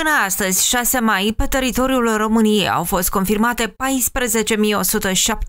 Până astăzi, 6 mai, pe teritoriul României au fost confirmate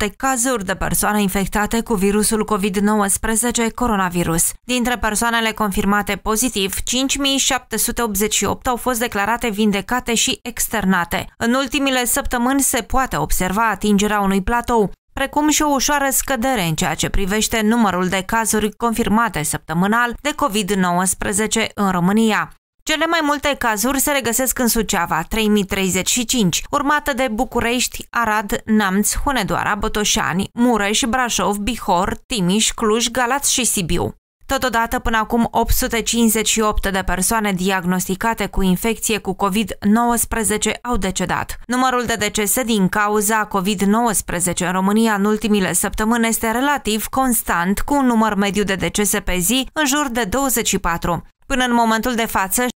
14.107 cazuri de persoane infectate cu virusul COVID-19 coronavirus. Dintre persoanele confirmate pozitiv, 5.788 au fost declarate vindecate și externate. În ultimile săptămâni se poate observa atingerea unui platou precum și o ușoară scădere în ceea ce privește numărul de cazuri confirmate săptămânal de COVID-19 în România. Cele mai multe cazuri se regăsesc în Suceava, 3035, urmată de București, Arad, Namț, Hunedoara, Botoșani, Mureș, Brașov, Bihor, Timiș, Cluj, Galați și Sibiu. Totodată, până acum 858 de persoane diagnosticate cu infecție cu COVID-19 au decedat. Numărul de decese din cauza COVID-19 în România în ultimile săptămâni este relativ constant, cu un număr mediu de decese pe zi în jur de 24. Până în momentul de față, 6,08%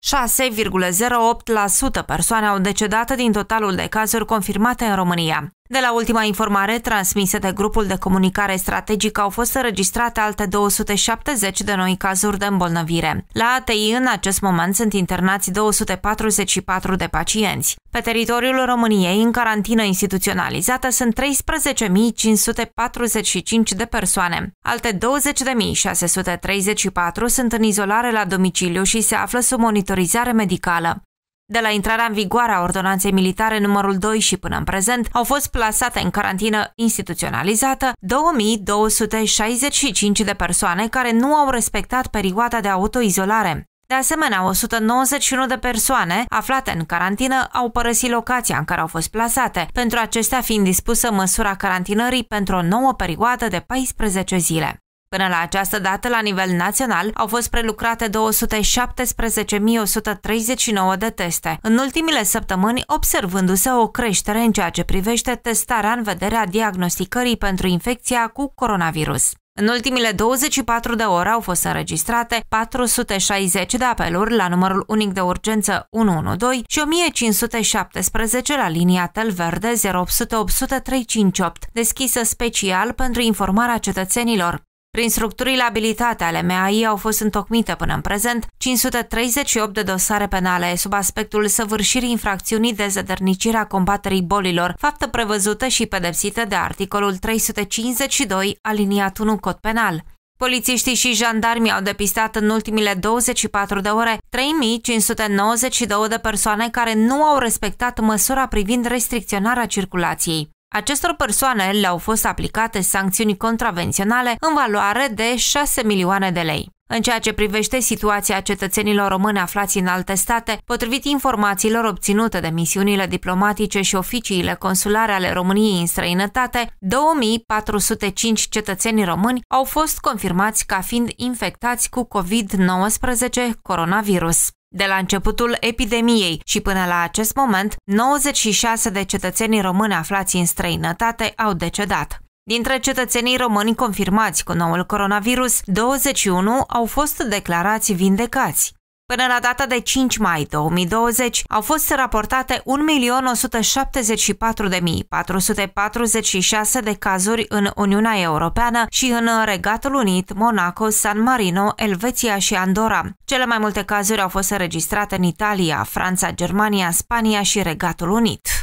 persoane au decedat din totalul de cazuri confirmate în România. De la ultima informare transmisă de grupul de comunicare strategică au fost înregistrate alte 270 de noi cazuri de îmbolnăvire. La ATI în acest moment sunt internați 244 de pacienți. Pe teritoriul României, în carantină instituționalizată, sunt 13.545 de persoane. Alte 20.634 sunt în izolare la domiciliu și se află sub monitorizare medicală. De la intrarea în vigoare a ordonanței militare numărul 2 și până în prezent au fost plasate în carantină instituționalizată 2265 de persoane care nu au respectat perioada de autoizolare. De asemenea, 191 de persoane aflate în carantină au părăsit locația în care au fost plasate, pentru acestea fiind dispusă măsura carantinării pentru o nouă perioadă de 14 zile. Până la această dată, la nivel național, au fost prelucrate 217.139 de teste. În ultimile săptămâni, observându-se o creștere în ceea ce privește testarea în vederea diagnosticării pentru infecția cu coronavirus. În ultimile 24 de ore au fost înregistrate 460 de apeluri la numărul unic de urgență 112 și 1517 la linia tel verde 0800 deschisă special pentru informarea cetățenilor. Prin structurile abilitate ale MAI au fost întocmite până în prezent 538 de dosare penale sub aspectul săvârșirii infracțiunii de zădărnicirea a combaterii bolilor, faptă prevăzută și pedepsită de articolul 352 aliniat 1 cod penal. Polițiștii și jandarmii au depistat în ultimile 24 de ore 3592 de persoane care nu au respectat măsura privind restricționarea circulației. Acestor persoane le-au fost aplicate sancțiuni contravenționale în valoare de 6 milioane de lei. În ceea ce privește situația cetățenilor români aflați în alte state, potrivit informațiilor obținute de misiunile diplomatice și oficiile consulare ale României în străinătate, 2405 cetățeni români au fost confirmați ca fiind infectați cu COVID-19 coronavirus. De la începutul epidemiei și până la acest moment, 96 de cetățenii români aflați în străinătate au decedat. Dintre cetățenii români confirmați cu noul coronavirus, 21 au fost declarați vindecați. Până la data de 5 mai 2020 au fost raportate 1.174.446 de cazuri în Uniunea Europeană și în Regatul Unit, Monaco, San Marino, Elveția și Andorra. Cele mai multe cazuri au fost înregistrate în Italia, Franța, Germania, Spania și Regatul Unit.